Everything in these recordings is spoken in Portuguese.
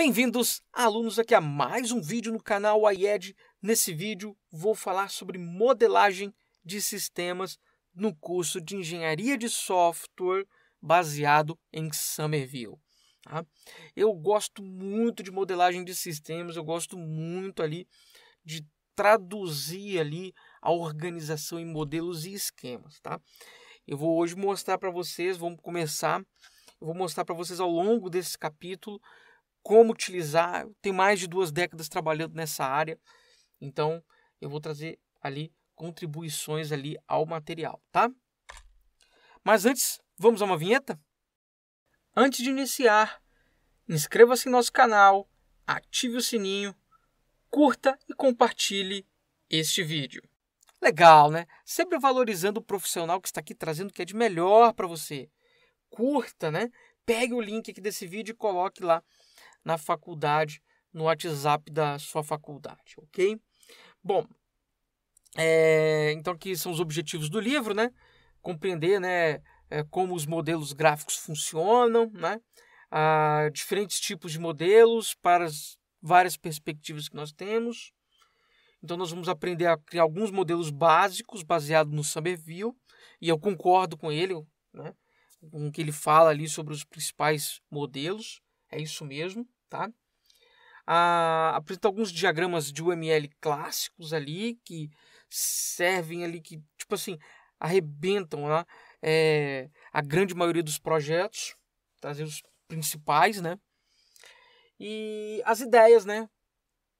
Bem-vindos, alunos, aqui a mais um vídeo no canal AIED. Nesse vídeo, vou falar sobre modelagem de sistemas no curso de Engenharia de Software baseado em Summerville. Tá? Eu gosto muito de modelagem de sistemas, eu gosto muito ali de traduzir ali a organização em modelos e esquemas. Tá? Eu vou hoje mostrar para vocês, vamos começar, eu vou mostrar para vocês ao longo desse capítulo como utilizar. Eu tenho mais de duas décadas trabalhando nessa área, então eu vou trazer ali contribuições ali ao material, tá? Mas antes, vamos a uma vinheta? Antes de iniciar, inscreva-se em nosso canal, ative o sininho, curta e compartilhe este vídeo. Legal, né? Sempre valorizando o profissional que está aqui trazendo o que é de melhor para você. Curta, né? Pegue o link aqui desse vídeo e coloque lá na faculdade, no WhatsApp da sua faculdade, ok? Bom, é, então aqui são os objetivos do livro, né? Compreender, né, é, como os modelos gráficos funcionam, né? Ah, diferentes tipos de modelos para as várias perspectivas que nós temos. Então nós vamos aprender a criar alguns modelos básicos baseados no Somerville e eu concordo com ele, né? Com o que ele fala ali sobre os principais modelos, é isso mesmo tá? Ah, apresenta alguns diagramas de UML clássicos ali que servem ali, que, tipo assim, arrebentam né? É, a grande maioria dos projetos, trazer os principais, né? E as ideias, né?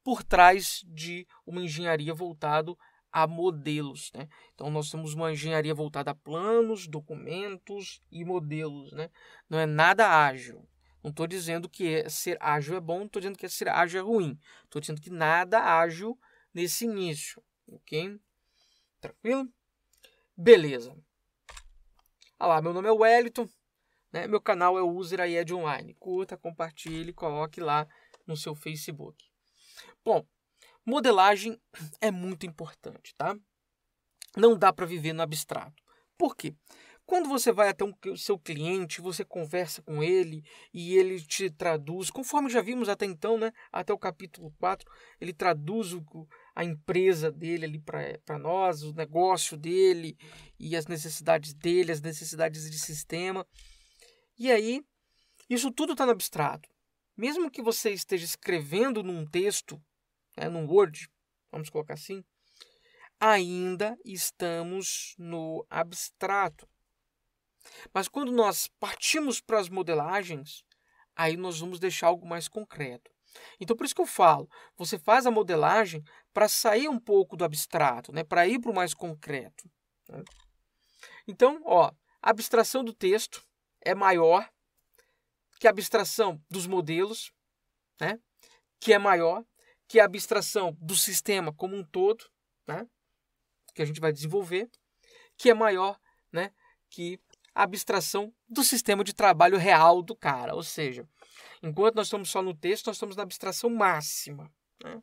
Por trás de uma engenharia voltado a modelos, né? Então nós temos uma engenharia voltada a planos, documentos e modelos, né? Não é nada ágil, não estou dizendo que é ser ágil é bom, não estou dizendo que é ser ágil é ruim. Estou dizendo que nada ágil nesse início, ok? Tranquilo? Beleza. Olá, meu nome é Wellington, né? meu canal é User IED Online. Curta, compartilhe, coloque lá no seu Facebook. Bom, modelagem é muito importante, tá? Não dá para viver no abstrato. Por quê? Quando você vai até o um, seu cliente, você conversa com ele e ele te traduz, conforme já vimos até então, né? até o capítulo 4, ele traduz o, a empresa dele ali para eh, nós, o negócio dele e as necessidades dele, as necessidades de sistema. E aí, isso tudo está no abstrato. Mesmo que você esteja escrevendo num texto, né, num Word, vamos colocar assim, ainda estamos no abstrato. Mas quando nós partimos para as modelagens, aí nós vamos deixar algo mais concreto. Então, por isso que eu falo, você faz a modelagem para sair um pouco do abstrato, né? para ir para o mais concreto. Né? Então, ó, a abstração do texto é maior que a abstração dos modelos, né? que é maior que a abstração do sistema como um todo, né? que a gente vai desenvolver, que é maior né? que abstração do sistema de trabalho real do cara. Ou seja, enquanto nós estamos só no texto, nós estamos na abstração máxima. Né?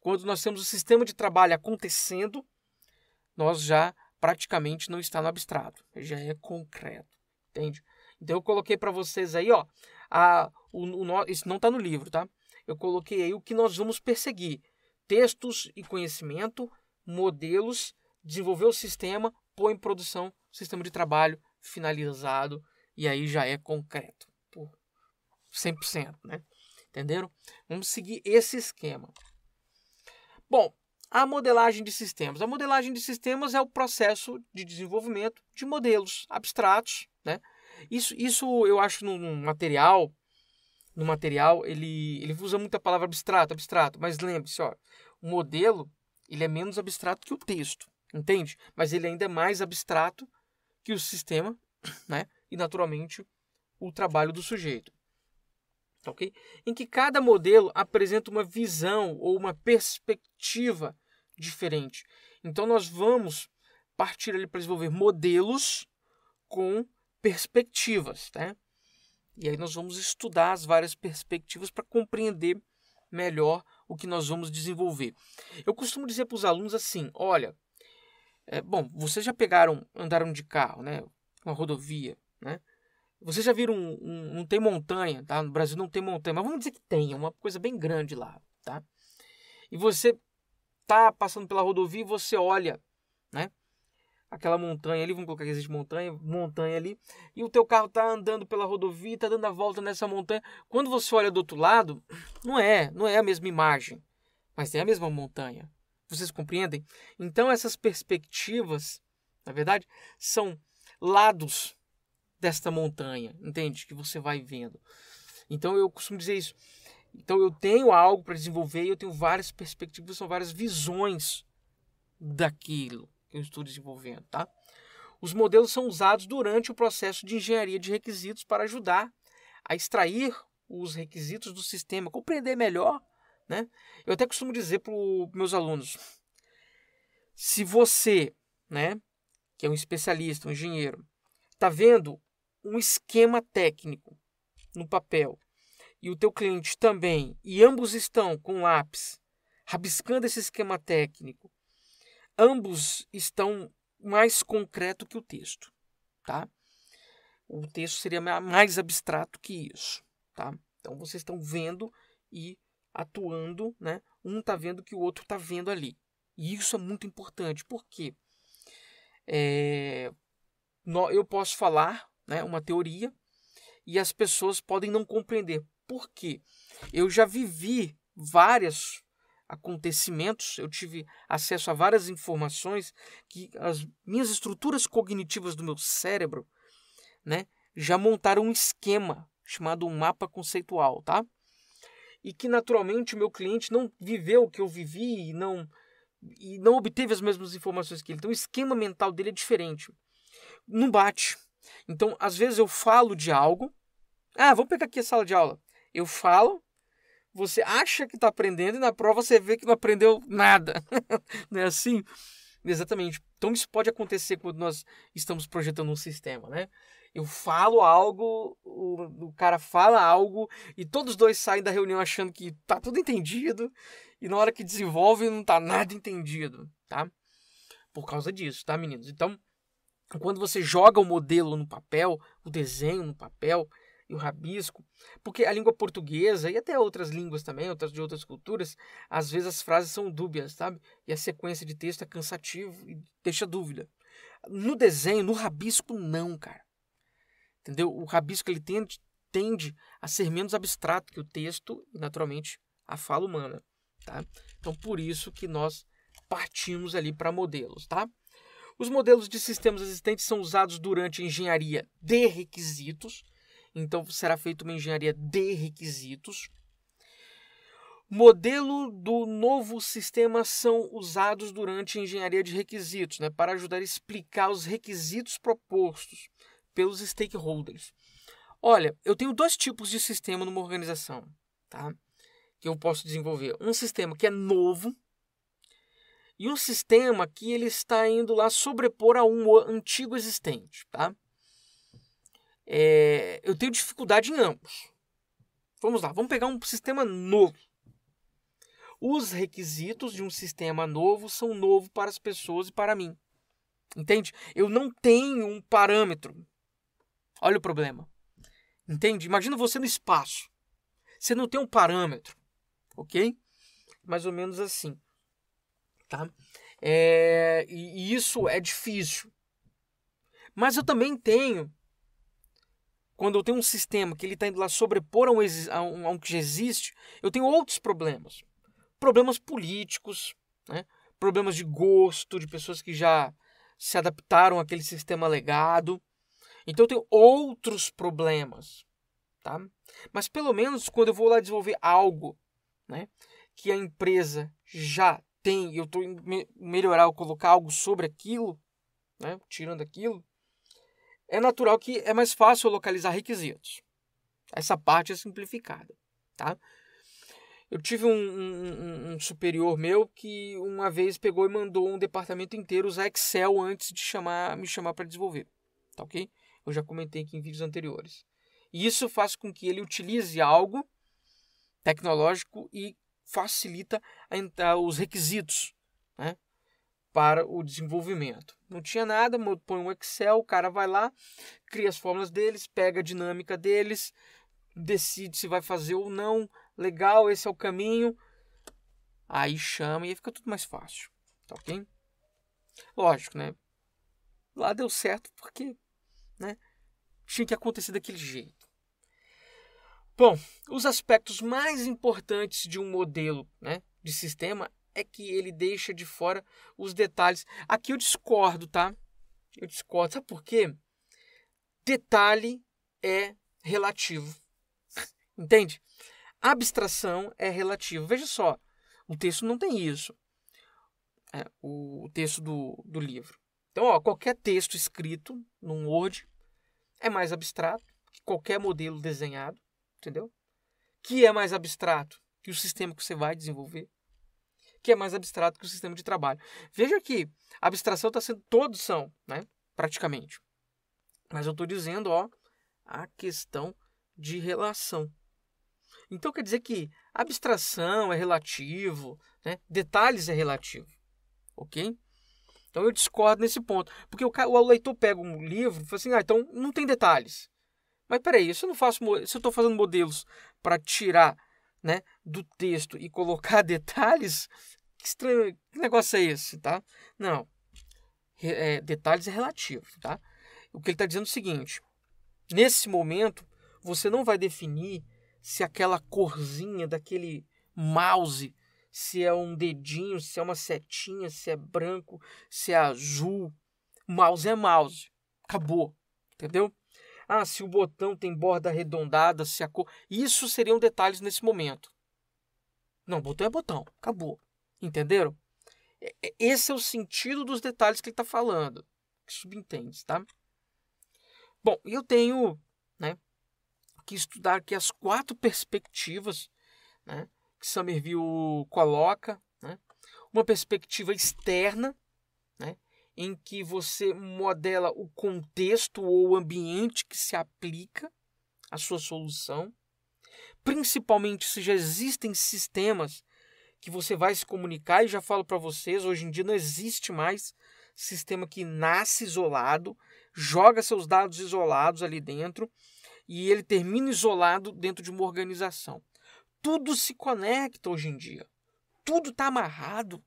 Quando nós temos o sistema de trabalho acontecendo, nós já praticamente não está no abstrato, já é concreto, entende? Então eu coloquei para vocês aí, ó, a, o, o, isso não está no livro, tá? Eu coloquei aí o que nós vamos perseguir: textos e conhecimento, modelos, desenvolver o sistema, pôr em produção o sistema de trabalho finalizado e aí já é concreto por 100%, né? Entenderam? Vamos seguir esse esquema. Bom, a modelagem de sistemas. A modelagem de sistemas é o processo de desenvolvimento de modelos abstratos, né? Isso, isso eu acho no, no material, no material ele, ele usa muita palavra abstrato, abstrato, mas lembre-se, ó, o modelo ele é menos abstrato que o texto, entende? Mas ele ainda é mais abstrato que o sistema, né? E naturalmente o trabalho do sujeito. Ok? Em que cada modelo apresenta uma visão ou uma perspectiva diferente. Então nós vamos partir ali para desenvolver modelos com perspectivas, né? E aí nós vamos estudar as várias perspectivas para compreender melhor o que nós vamos desenvolver. Eu costumo dizer para os alunos assim: olha, é, bom, vocês já pegaram, andaram de carro, né? Uma rodovia, né? Vocês já viram, um, um, não tem montanha, tá? No Brasil não tem montanha, mas vamos dizer que tem, é uma coisa bem grande lá, tá? E você tá passando pela rodovia e você olha, né? Aquela montanha ali, vamos colocar que existe montanha, montanha ali, e o teu carro tá andando pela rodovia, tá dando a volta nessa montanha. Quando você olha do outro lado, não é, não é a mesma imagem, mas é a mesma montanha. Vocês compreendem? Então, essas perspectivas, na verdade, são lados desta montanha, entende? Que você vai vendo. Então, eu costumo dizer isso. Então, eu tenho algo para desenvolver e eu tenho várias perspectivas, são várias visões daquilo que eu estou desenvolvendo, tá? Os modelos são usados durante o processo de engenharia de requisitos para ajudar a extrair os requisitos do sistema, compreender melhor né? Eu até costumo dizer para os meus alunos: se você, né, que é um especialista, um engenheiro, está vendo um esquema técnico no papel e o teu cliente também, e ambos estão com lápis rabiscando esse esquema técnico, ambos estão mais concreto que o texto, tá? O texto seria mais abstrato que isso, tá? Então vocês estão vendo e atuando, né? Um está vendo o que o outro está vendo ali. E isso é muito importante, porque é, eu posso falar né, uma teoria e as pessoas podem não compreender. Por quê? Eu já vivi vários acontecimentos, eu tive acesso a várias informações que as minhas estruturas cognitivas do meu cérebro né, já montaram um esquema chamado um mapa conceitual, tá? e que naturalmente o meu cliente não viveu o que eu vivi e não e não obteve as mesmas informações que ele. Então o esquema mental dele é diferente. Não bate. Então, às vezes eu falo de algo. Ah, vamos pegar aqui a sala de aula. Eu falo, você acha que está aprendendo e na prova você vê que não aprendeu nada. não é assim? Exatamente. Então isso pode acontecer quando nós estamos projetando um sistema, né? Eu falo algo, o, o cara fala algo, e todos dois saem da reunião achando que tá tudo entendido, e na hora que desenvolve não tá nada entendido, tá? Por causa disso, tá, meninos? Então, quando você joga o modelo no papel, o desenho no papel e o rabisco, porque a língua portuguesa e até outras línguas também, outras de outras culturas, às vezes as frases são dúbias, sabe? E a sequência de texto é cansativa e deixa dúvida. No desenho, no rabisco, não, cara. Entendeu? O rabisco ele tende, tende a ser menos abstrato que o texto e, naturalmente, a fala humana. Tá? Então, por isso que nós partimos ali para modelos. Tá? Os modelos de sistemas existentes são usados durante engenharia de requisitos. Então, será feita uma engenharia de requisitos. Modelo do novo sistema são usados durante engenharia de requisitos, né, para ajudar a explicar os requisitos propostos pelos stakeholders. Olha, eu tenho dois tipos de sistema numa organização, tá? Que eu posso desenvolver. Um sistema que é novo e um sistema que ele está indo lá sobrepor a um antigo existente, tá? É, eu tenho dificuldade em ambos. Vamos lá, vamos pegar um sistema novo. Os requisitos de um sistema novo são novos para as pessoas e para mim. Entende? Eu não tenho um parâmetro Olha o problema. Entende? Imagina você no espaço. Você não tem um parâmetro, ok? Mais ou menos assim, tá? É, e, isso é difícil. Mas eu também tenho, quando eu tenho um sistema que ele está indo lá sobrepor a um, a, um, a um, que já existe, eu tenho outros problemas. Problemas políticos, né? problemas de gosto, de pessoas que já se adaptaram àquele sistema legado. Então eu tenho outros problemas, tá? Mas pelo menos quando eu vou lá desenvolver algo, né, que a empresa já tem, eu estou melhorar ou colocar algo sobre aquilo, né, tirando aquilo, é natural que é mais fácil localizar requisitos. Essa parte é simplificada, tá? Eu tive um, um, um, superior meu que uma vez pegou e mandou um departamento inteiro usar Excel antes de chamar, me chamar para desenvolver, tá ok? Eu já comentei aqui em vídeos anteriores. E isso faz com que ele utilize algo tecnológico e facilita os requisitos né, para o desenvolvimento. Não tinha nada, põe um Excel, o cara vai lá, cria as fórmulas deles, pega a dinâmica deles, decide se vai fazer ou não. Legal, esse é o caminho. Aí chama e aí fica tudo mais fácil. Tá ok? Lógico, né? Lá deu certo porque tinha que acontecer daquele jeito. Bom, os aspectos mais importantes de um modelo né, de sistema é que ele deixa de fora os detalhes. Aqui eu discordo, tá? Eu discordo. Sabe por quê? Detalhe é relativo. Entende? Abstração é relativo. Veja só, o texto não tem isso. É, o texto do, do livro. Então, ó, qualquer texto escrito num Word é mais abstrato que qualquer modelo desenhado, entendeu? Que é mais abstrato que o sistema que você vai desenvolver, que é mais abstrato que o sistema de trabalho. Veja que a abstração está sendo todos são, né? Praticamente. Mas eu estou dizendo, ó, a questão de relação. Então quer dizer que abstração é relativo, né? detalhes é relativo, ok? Então eu discordo nesse ponto. Porque o, o leitor pega um livro e fala assim, ah, então não tem detalhes. Mas peraí, se eu não faço, se eu estou fazendo modelos para tirar né, do texto e colocar detalhes, que, estranho, que negócio é esse, tá? Não, é, detalhes é relativo, tá? O que ele está dizendo é o seguinte: nesse momento você não vai definir se aquela corzinha daquele mouse se é um dedinho, se é uma setinha, se é branco, se é azul. Mouse é mouse. Acabou. Entendeu? Ah, se o botão tem borda arredondada, se a cor. Isso seriam detalhes nesse momento. Não, botão é botão. Acabou. Entenderam? Esse é o sentido dos detalhes que ele está falando. Que subentende, tá? Bom, eu tenho né, que estudar aqui as quatro perspectivas né, que Somerville coloca, né? uma perspectiva externa, né? em que você modela o contexto ou o ambiente que se aplica à sua solução, principalmente se já existem sistemas que você vai se comunicar, e já falo para vocês, hoje em dia não existe mais sistema que nasce isolado, joga seus dados isolados ali dentro e ele termina isolado dentro de uma organização. Tudo se conecta hoje em dia. Tudo está amarrado.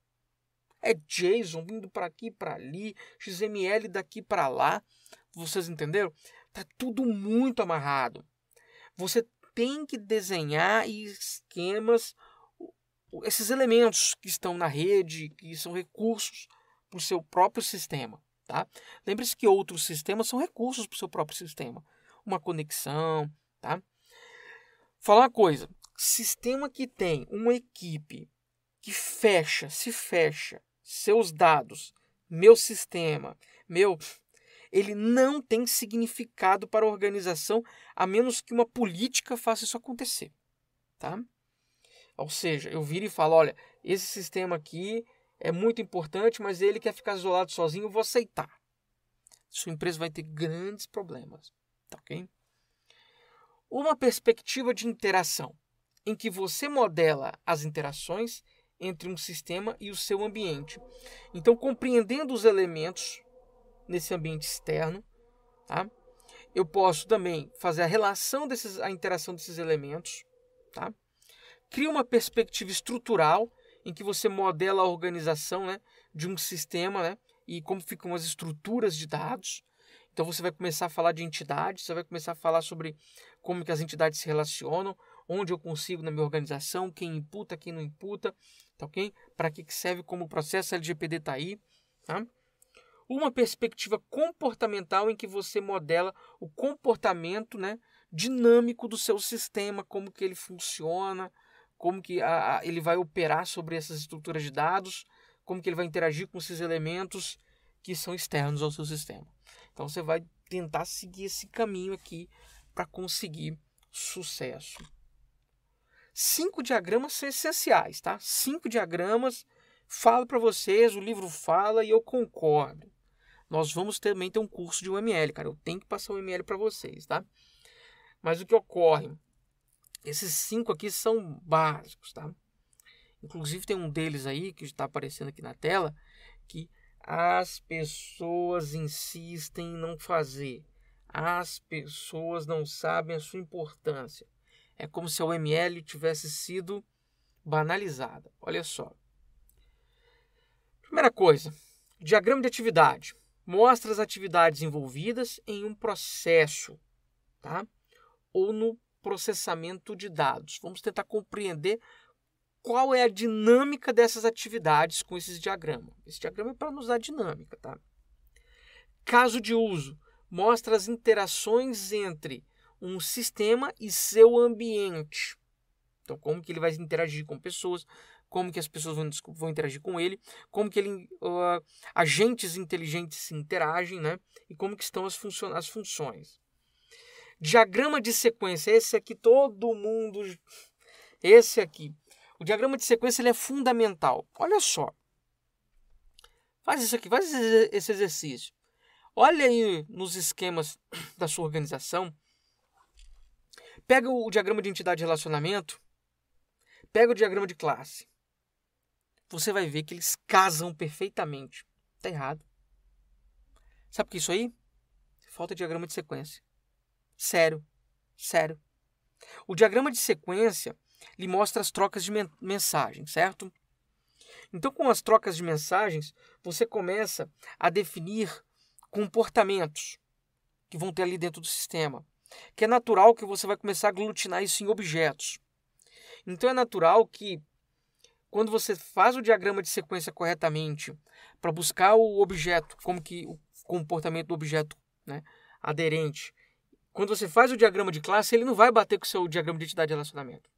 É JSON vindo para aqui, para ali, XML daqui para lá. Vocês entenderam? Tá tudo muito amarrado. Você tem que desenhar esquemas, esses elementos que estão na rede, que são recursos para o seu próprio sistema. Tá? Lembre-se que outros sistemas são recursos para o seu próprio sistema. Uma conexão. Tá? Falar uma coisa: sistema que tem uma equipe que fecha, se fecha seus dados, meu sistema, meu, ele não tem significado para a organização a menos que uma política faça isso acontecer, tá? Ou seja, eu viro e falo, olha, esse sistema aqui é muito importante, mas ele quer ficar isolado sozinho, eu vou aceitar. Sua empresa vai ter grandes problemas, tá ok? Uma perspectiva de interação em que você modela as interações entre um sistema e o seu ambiente. Então, compreendendo os elementos nesse ambiente externo, tá? eu posso também fazer a relação desses, a interação desses elementos, tá? cria uma perspectiva estrutural em que você modela a organização né, de um sistema né, e como ficam as estruturas de dados. Então você vai começar a falar de entidades, você vai começar a falar sobre como que as entidades se relacionam, onde eu consigo na minha organização, quem imputa, quem não imputa, tá ok? Para que, que serve como o processo LGPD está aí, tá? Uma perspectiva comportamental em que você modela o comportamento né, dinâmico do seu sistema, como que ele funciona, como que a, a, ele vai operar sobre essas estruturas de dados, como que ele vai interagir com esses elementos que são externos ao seu sistema. Então você vai tentar seguir esse caminho aqui para conseguir sucesso. Cinco diagramas são essenciais, tá? Cinco diagramas, falo para vocês, o livro fala e eu concordo. Nós vamos também ter um curso de UML, cara. Eu tenho que passar o UML para vocês, tá? Mas o que ocorre? Esses cinco aqui são básicos, tá? Inclusive tem um deles aí que está aparecendo aqui na tela que as pessoas insistem em não fazer. As pessoas não sabem a sua importância. É como se a UML tivesse sido banalizada. Olha só. Primeira coisa, diagrama de atividade. Mostra as atividades envolvidas em um processo, tá? Ou no processamento de dados. Vamos tentar compreender qual é a dinâmica dessas atividades com esses diagramas. Esse diagrama é para nos dar dinâmica, tá? Caso de uso, mostra as interações entre um sistema e seu ambiente. Então, como que ele vai interagir com pessoas, como que as pessoas vão, vão interagir com ele, como que ele, uh, agentes inteligentes se interagem, né? E como que estão as, as funções. Diagrama de sequência, esse aqui todo mundo, esse aqui. O diagrama de sequência ele é fundamental. Olha só. Faz isso aqui, faz esse exercício. Olha aí nos esquemas da sua organização Pega o diagrama de entidade de relacionamento, pega o diagrama de classe. Você vai ver que eles casam perfeitamente. Tá errado. Sabe o que é isso aí? Falta diagrama de sequência. Sério, sério. O diagrama de sequência lhe mostra as trocas de mensagem, certo? Então, com as trocas de mensagens, você começa a definir comportamentos que vão ter ali dentro do sistema que é natural que você vai começar a aglutinar isso em objetos. Então é natural que quando você faz o diagrama de sequência corretamente para buscar o objeto, como que o comportamento do objeto né, aderente, quando você faz o diagrama de classe, ele não vai bater com o seu diagrama de entidade de relacionamento.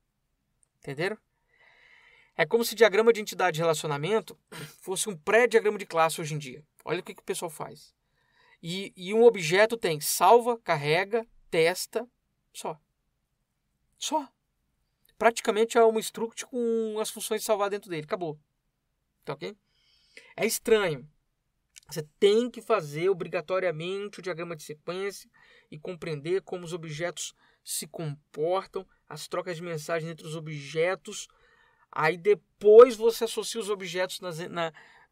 Entenderam? É como se diagrama de entidade de relacionamento fosse um pré-diagrama de classe hoje em dia. Olha o que, que o pessoal faz. E, e um objeto tem salva, carrega, testa só. Só. Praticamente é um struct com as funções de salvar dentro dele. Acabou. Tá ok? É estranho. Você tem que fazer obrigatoriamente o diagrama de sequência e compreender como os objetos se comportam, as trocas de mensagem entre os objetos. Aí depois você associa os objetos na,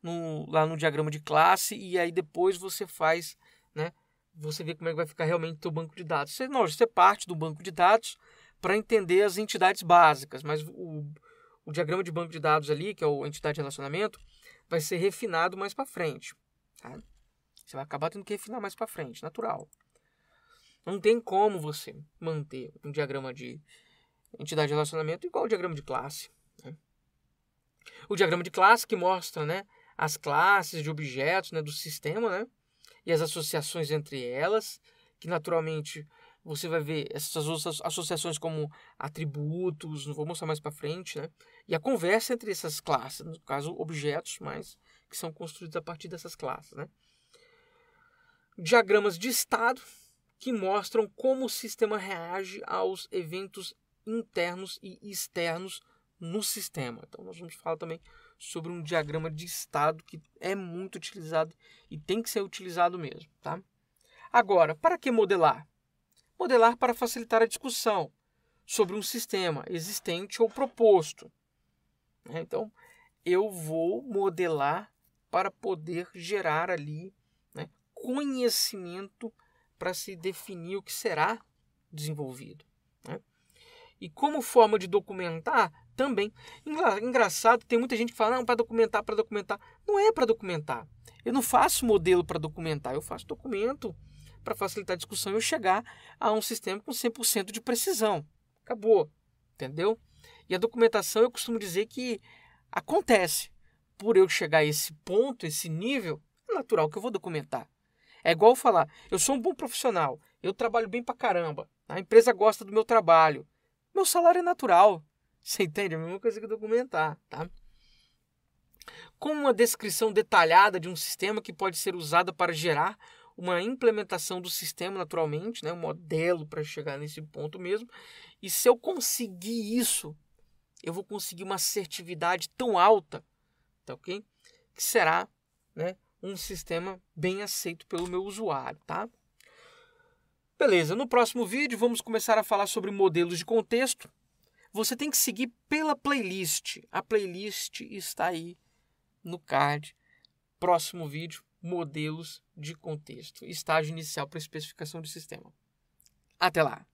no, lá no diagrama de classe e aí depois você faz né, você vê como é que vai ficar realmente o banco de dados. Você, não, você é parte do banco de dados para entender as entidades básicas, mas o, o diagrama de banco de dados ali, que é o entidade de relacionamento, vai ser refinado mais para frente. Tá? Você vai acabar tendo que refinar mais para frente, natural. Não tem como você manter um diagrama de entidade de relacionamento igual o diagrama de classe. Né? O diagrama de classe que mostra né, as classes de objetos né, do sistema, né? e as associações entre elas, que naturalmente você vai ver essas outras associações como atributos, não vou mostrar mais para frente, né? E a conversa entre essas classes, no caso objetos, mas que são construídos a partir dessas classes, né? Diagramas de estado que mostram como o sistema reage aos eventos internos e externos no sistema. Então nós vamos falar também sobre um diagrama de estado que é muito utilizado e tem que ser utilizado mesmo, tá? Agora, para que modelar? Modelar para facilitar a discussão sobre um sistema existente ou proposto. É, então, eu vou modelar para poder gerar ali né, conhecimento para se definir o que será desenvolvido. E como forma de documentar, também. Engraçado, tem muita gente que fala, não, para documentar, para documentar. Não é para documentar. Eu não faço modelo para documentar, eu faço documento para facilitar a discussão e eu chegar a um sistema com 100% de precisão. Acabou, entendeu? E a documentação, eu costumo dizer que acontece. Por eu chegar a esse ponto, esse nível, é natural que eu vou documentar. É igual falar, eu sou um bom profissional, eu trabalho bem para caramba, a empresa gosta do meu trabalho, meu salário é natural. Você entende? É a mesma coisa que documentar, tá? Com uma descrição detalhada de um sistema que pode ser usado para gerar uma implementação do sistema naturalmente, né, um modelo para chegar nesse ponto mesmo. E se eu conseguir isso, eu vou conseguir uma assertividade tão alta, tá OK? Que será, né, um sistema bem aceito pelo meu usuário, tá? Beleza, no próximo vídeo vamos começar a falar sobre modelos de contexto. Você tem que seguir pela playlist. A playlist está aí no card. Próximo vídeo, modelos de contexto. Estágio inicial para especificação de sistema. Até lá!